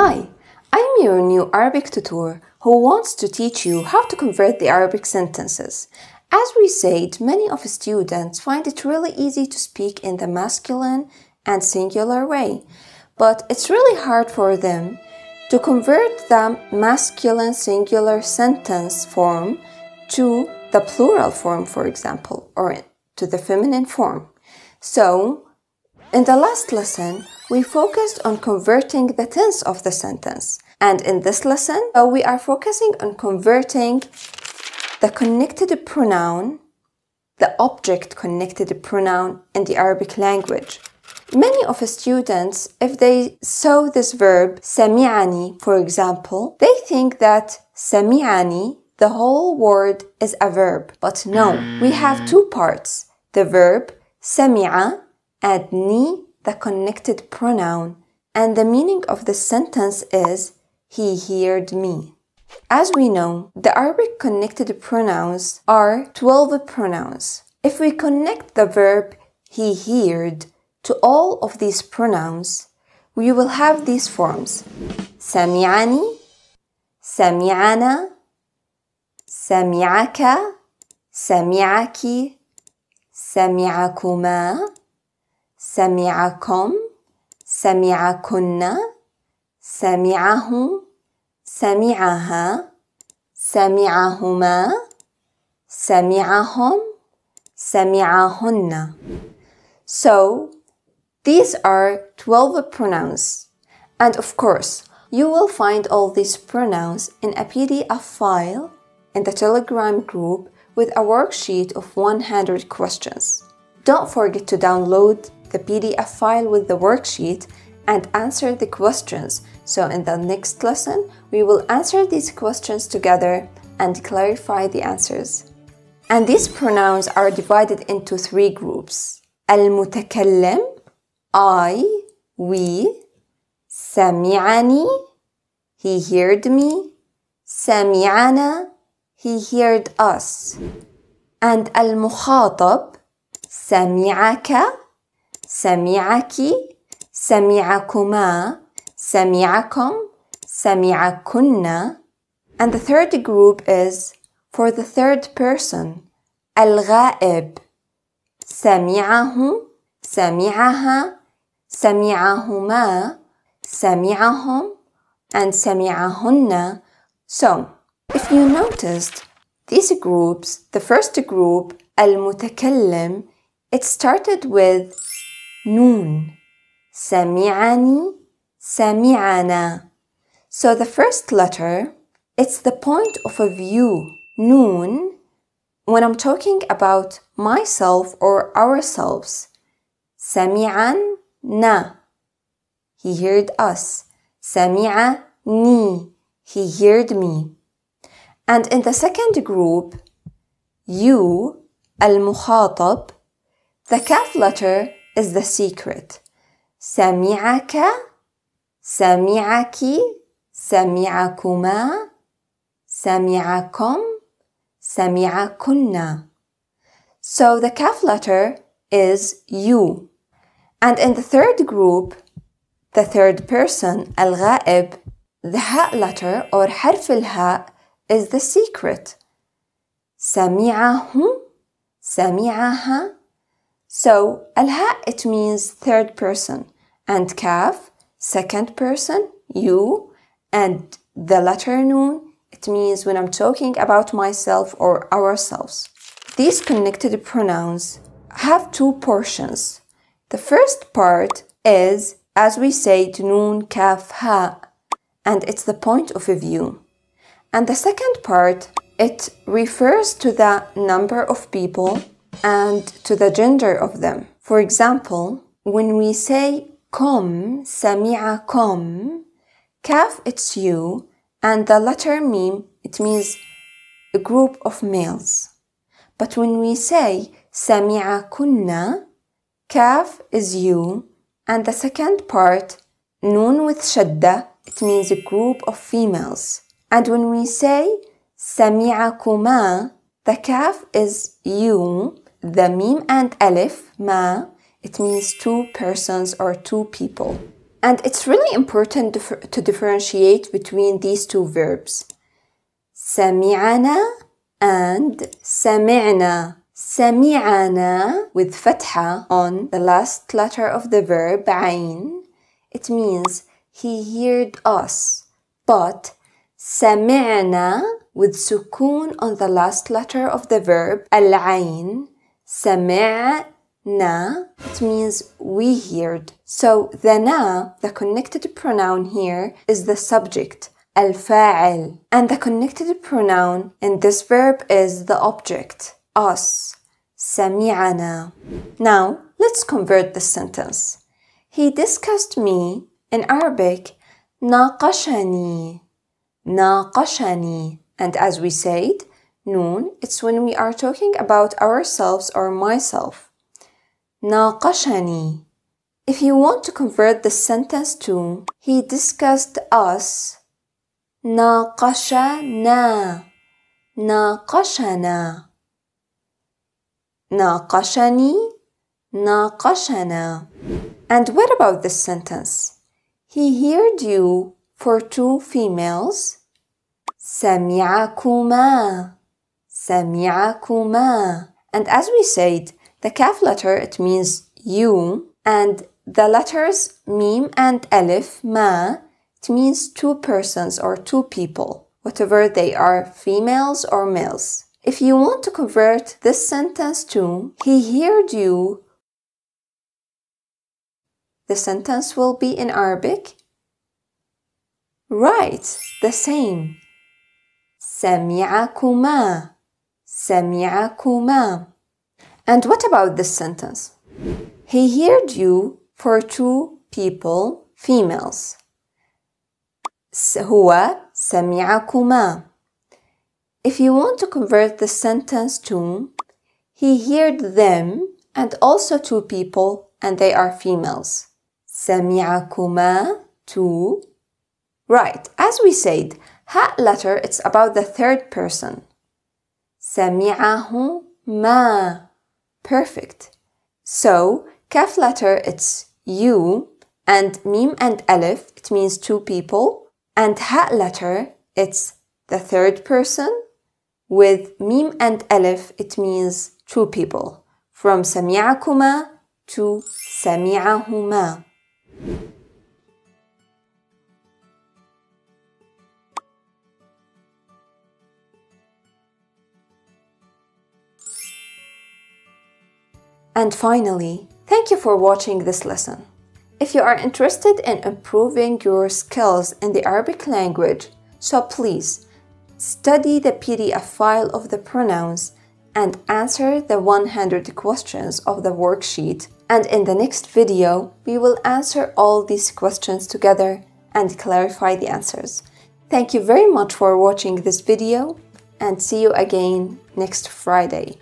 Hi, I'm your new Arabic tutor who wants to teach you how to convert the Arabic sentences. As we said, many of students find it really easy to speak in the masculine and singular way, but it's really hard for them to convert the masculine singular sentence form to the plural form, for example, or to the feminine form. So, in the last lesson, we focused on converting the tense of the sentence. And in this lesson, uh, we are focusing on converting the connected pronoun, the object connected pronoun in the Arabic language. Many of students, if they saw this verb سمعني, for example, they think that سمعني, the whole word is a verb. But no, we have two parts, the verb سمع and ni the connected pronoun, and the meaning of the sentence is he heard me. As we know, the Arabic connected pronouns are 12 pronouns. If we connect the verb he heard to all of these pronouns, we will have these forms سمعني سمعنا سمعك سمعك سمعكما سمعكم سمعكن سمعه سمعها سمعهما سمعهم سمعهن So these are 12 pronouns and of course you will find all these pronouns in a PDF file in the Telegram group with a worksheet of 100 questions. Don't forget to download the PDF file with the worksheet and answer the questions. So in the next lesson, we will answer these questions together and clarify the answers. And these pronouns are divided into three groups. المتكلم I, we, سمعني he heard me, سمعنا he heard us. And المخاطب سمعك سمعك سمعكما سمعكم سمعكن and the third group is for the third person الغائب سمعه سمعها سمعهما سمعهم and سمعهن so if you noticed these groups the first group المتكلم it started with نون سمعني سمعنا So the first letter, it's the point of a view, noon, when I'm talking about myself or ourselves. سمعنا He heard us. سمعني He heard me. And in the second group, you, المخاطب, the calf letter is the secret. سمعك سمعك سمعكما سمعكم سمعكن So the calf letter is you. And in the third group, the third person, al the ha letter or حرف al-ha is the secret. سمعه سمعها so alha it means third person and kaf second person you and the letter noon it means when I'm talking about myself or ourselves. These connected pronouns have two portions. The first part is as we say noon kaf ha and it's the point of view. And the second part it refers to the number of people and to the gender of them. For example, when we say قم سمع قم calf it's you and the letter mim it means a group of males. But when we say سمع كنا kaf is you and the second part nun with shadda it means a group of females. And when we say kuma, the kaf is you the meme and alif, ma, it means two persons or two people. And it's really important to differentiate between these two verbs. sami'ana and sami'na. Sami'ana with fatha on the last letter of the verb عين it means he heard us but sami'na with sukun on the last letter of the verb العين سمعنا it means we heard. So the na, the connected pronoun here, is the subject, الفاعل. And the connected pronoun in this verb is the object, us, سمعنا. Now, let's convert this sentence. He discussed me, in Arabic, ناقشني, ناقشني. And as we said, Noon, it's when we are talking about ourselves or myself. ناقشني If you want to convert the sentence to He discussed us ناقشنا ناقشنا ناقشني ناقشنا And what about this sentence? He heard you for two females سمعكما سمعكما and as we said the calf letter it means you and the letters mim and alif ma it means two persons or two people whatever they are females or males if you want to convert this sentence to he heard you the sentence will be in Arabic right the same سمعكما سمعكما. And what about this sentence? He heard you for two people, females. هو سمعكما. If you want to convert the sentence to He heard them and also two people and they are females. سمعكما two. Right, as we said, ha letter it's about the third person. سمعه perfect so kaf letter it's you and mim and alif it means two people and ha letter it's the third person with mim and alif it means two people from سمعكما to سمعهما And finally, thank you for watching this lesson. If you are interested in improving your skills in the Arabic language, so please study the PDF file of the pronouns and answer the 100 questions of the worksheet. And in the next video, we will answer all these questions together and clarify the answers. Thank you very much for watching this video and see you again next Friday.